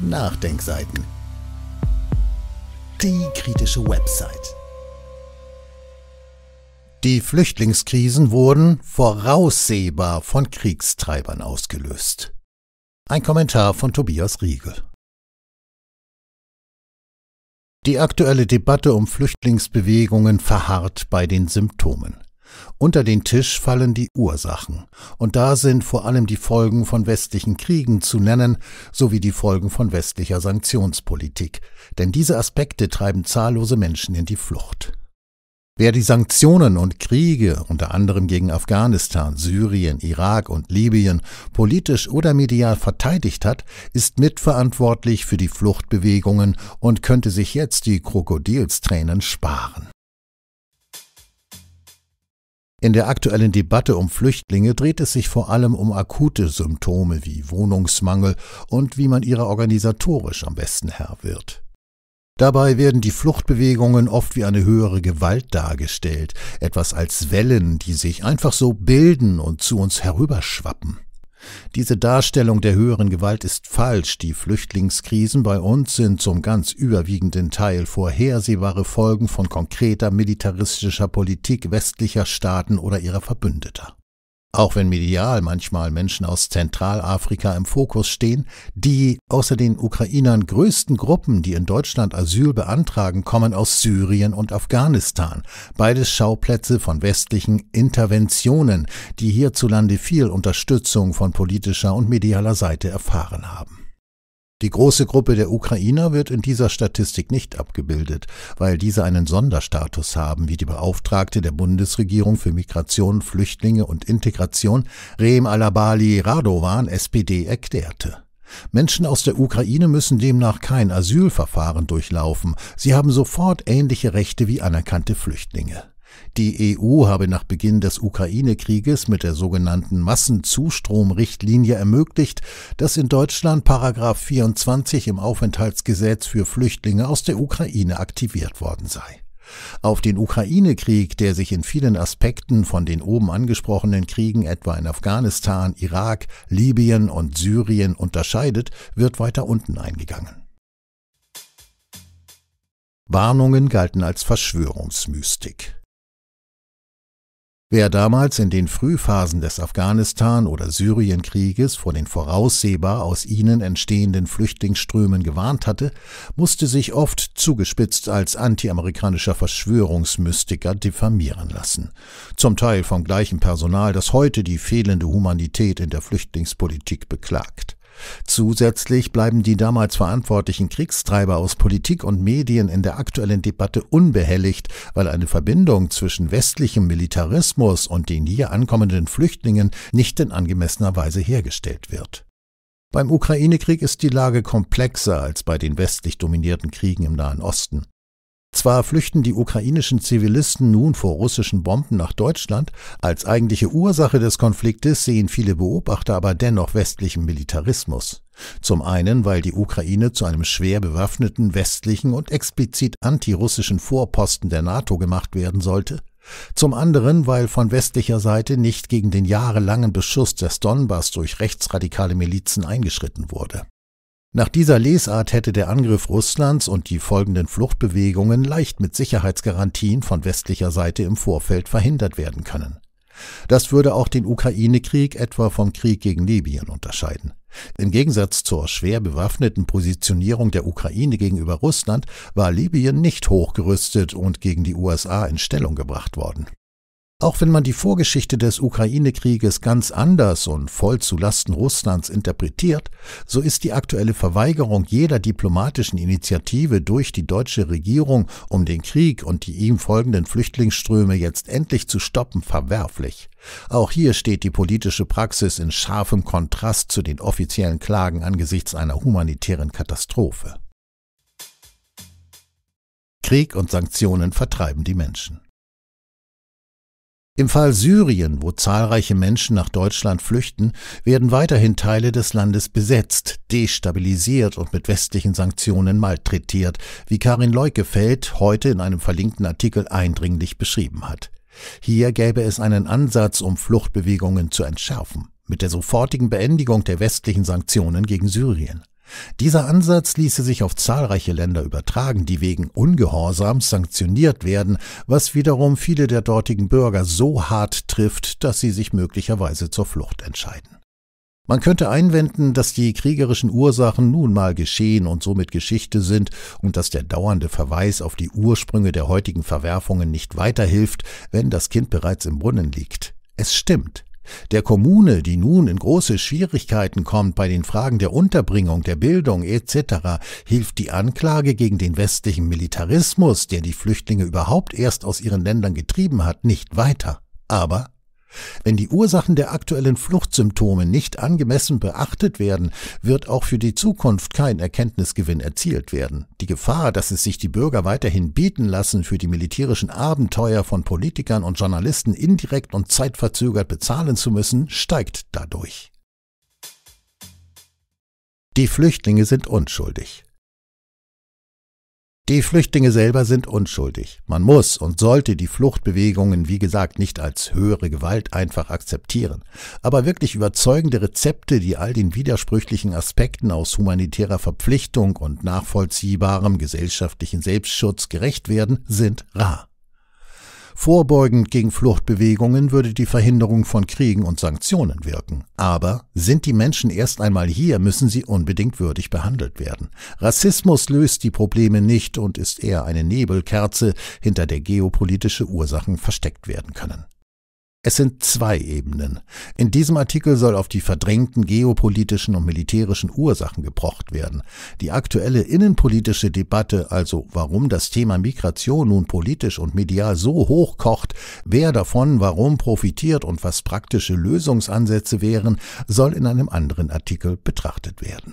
Nachdenkseiten. Die kritische Website. Die Flüchtlingskrisen wurden voraussehbar von Kriegstreibern ausgelöst. Ein Kommentar von Tobias Riegel. Die aktuelle Debatte um Flüchtlingsbewegungen verharrt bei den Symptomen. Unter den Tisch fallen die Ursachen, und da sind vor allem die Folgen von westlichen Kriegen zu nennen, sowie die Folgen von westlicher Sanktionspolitik, denn diese Aspekte treiben zahllose Menschen in die Flucht. Wer die Sanktionen und Kriege unter anderem gegen Afghanistan, Syrien, Irak und Libyen politisch oder medial verteidigt hat, ist mitverantwortlich für die Fluchtbewegungen und könnte sich jetzt die Krokodilstränen sparen. In der aktuellen Debatte um Flüchtlinge dreht es sich vor allem um akute Symptome wie Wohnungsmangel und wie man ihrer organisatorisch am besten Herr wird. Dabei werden die Fluchtbewegungen oft wie eine höhere Gewalt dargestellt, etwas als Wellen, die sich einfach so bilden und zu uns herüberschwappen. Diese Darstellung der höheren Gewalt ist falsch. Die Flüchtlingskrisen bei uns sind zum ganz überwiegenden Teil vorhersehbare Folgen von konkreter militaristischer Politik westlicher Staaten oder ihrer Verbündeter auch wenn medial manchmal Menschen aus Zentralafrika im Fokus stehen, die außer den Ukrainern größten Gruppen, die in Deutschland Asyl beantragen, kommen aus Syrien und Afghanistan, beides Schauplätze von westlichen Interventionen, die hierzulande viel Unterstützung von politischer und medialer Seite erfahren haben. Die große Gruppe der Ukrainer wird in dieser Statistik nicht abgebildet, weil diese einen Sonderstatus haben, wie die Beauftragte der Bundesregierung für Migration, Flüchtlinge und Integration Rem Alabali Radovan SPD erklärte. Menschen aus der Ukraine müssen demnach kein Asylverfahren durchlaufen, sie haben sofort ähnliche Rechte wie anerkannte Flüchtlinge. Die EU habe nach Beginn des Ukraine-Krieges mit der sogenannten Massenzustromrichtlinie ermöglicht, dass in Deutschland Paragraph 24 im Aufenthaltsgesetz für Flüchtlinge aus der Ukraine aktiviert worden sei. Auf den Ukraine-Krieg, der sich in vielen Aspekten von den oben angesprochenen Kriegen etwa in Afghanistan, Irak, Libyen und Syrien unterscheidet, wird weiter unten eingegangen. Warnungen galten als Verschwörungsmystik. Wer damals in den Frühphasen des Afghanistan- oder Syrienkrieges vor den voraussehbar aus ihnen entstehenden Flüchtlingsströmen gewarnt hatte, musste sich oft zugespitzt als antiamerikanischer Verschwörungsmystiker diffamieren lassen. Zum Teil vom gleichen Personal, das heute die fehlende Humanität in der Flüchtlingspolitik beklagt. Zusätzlich bleiben die damals verantwortlichen Kriegstreiber aus Politik und Medien in der aktuellen Debatte unbehelligt, weil eine Verbindung zwischen westlichem Militarismus und den hier ankommenden Flüchtlingen nicht in angemessener Weise hergestellt wird. Beim Ukraine-Krieg ist die Lage komplexer als bei den westlich dominierten Kriegen im Nahen Osten. Zwar flüchten die ukrainischen Zivilisten nun vor russischen Bomben nach Deutschland, als eigentliche Ursache des Konfliktes sehen viele Beobachter aber dennoch westlichen Militarismus. Zum einen, weil die Ukraine zu einem schwer bewaffneten westlichen und explizit antirussischen Vorposten der NATO gemacht werden sollte, zum anderen, weil von westlicher Seite nicht gegen den jahrelangen Beschuss des Donbass durch rechtsradikale Milizen eingeschritten wurde. Nach dieser Lesart hätte der Angriff Russlands und die folgenden Fluchtbewegungen leicht mit Sicherheitsgarantien von westlicher Seite im Vorfeld verhindert werden können. Das würde auch den Ukraine-Krieg etwa vom Krieg gegen Libyen unterscheiden. Im Gegensatz zur schwer bewaffneten Positionierung der Ukraine gegenüber Russland war Libyen nicht hochgerüstet und gegen die USA in Stellung gebracht worden. Auch wenn man die Vorgeschichte des Ukraine-Krieges ganz anders und voll zu Lasten Russlands interpretiert, so ist die aktuelle Verweigerung jeder diplomatischen Initiative durch die deutsche Regierung, um den Krieg und die ihm folgenden Flüchtlingsströme jetzt endlich zu stoppen, verwerflich. Auch hier steht die politische Praxis in scharfem Kontrast zu den offiziellen Klagen angesichts einer humanitären Katastrophe. Krieg und Sanktionen vertreiben die Menschen. Im Fall Syrien, wo zahlreiche Menschen nach Deutschland flüchten, werden weiterhin Teile des Landes besetzt, destabilisiert und mit westlichen Sanktionen malträtiert, wie Karin Leukefeld heute in einem verlinkten Artikel eindringlich beschrieben hat. Hier gäbe es einen Ansatz, um Fluchtbewegungen zu entschärfen, mit der sofortigen Beendigung der westlichen Sanktionen gegen Syrien. Dieser Ansatz ließe sich auf zahlreiche Länder übertragen, die wegen Ungehorsams sanktioniert werden, was wiederum viele der dortigen Bürger so hart trifft, dass sie sich möglicherweise zur Flucht entscheiden. Man könnte einwenden, dass die kriegerischen Ursachen nun mal geschehen und somit Geschichte sind und dass der dauernde Verweis auf die Ursprünge der heutigen Verwerfungen nicht weiterhilft, wenn das Kind bereits im Brunnen liegt. Es stimmt, der Kommune, die nun in große Schwierigkeiten kommt bei den Fragen der Unterbringung, der Bildung etc., hilft die Anklage gegen den westlichen Militarismus, der die Flüchtlinge überhaupt erst aus ihren Ländern getrieben hat, nicht weiter. Aber wenn die Ursachen der aktuellen Fluchtsymptome nicht angemessen beachtet werden, wird auch für die Zukunft kein Erkenntnisgewinn erzielt werden. Die Gefahr, dass es sich die Bürger weiterhin bieten lassen, für die militärischen Abenteuer von Politikern und Journalisten indirekt und zeitverzögert bezahlen zu müssen, steigt dadurch. Die Flüchtlinge sind unschuldig. Die Flüchtlinge selber sind unschuldig. Man muss und sollte die Fluchtbewegungen, wie gesagt, nicht als höhere Gewalt einfach akzeptieren. Aber wirklich überzeugende Rezepte, die all den widersprüchlichen Aspekten aus humanitärer Verpflichtung und nachvollziehbarem gesellschaftlichen Selbstschutz gerecht werden, sind rar. Vorbeugend gegen Fluchtbewegungen würde die Verhinderung von Kriegen und Sanktionen wirken. Aber sind die Menschen erst einmal hier, müssen sie unbedingt würdig behandelt werden. Rassismus löst die Probleme nicht und ist eher eine Nebelkerze, hinter der geopolitische Ursachen versteckt werden können. Es sind zwei Ebenen. In diesem Artikel soll auf die verdrängten geopolitischen und militärischen Ursachen gepocht werden. Die aktuelle innenpolitische Debatte, also warum das Thema Migration nun politisch und medial so hoch kocht, wer davon warum profitiert und was praktische Lösungsansätze wären, soll in einem anderen Artikel betrachtet werden.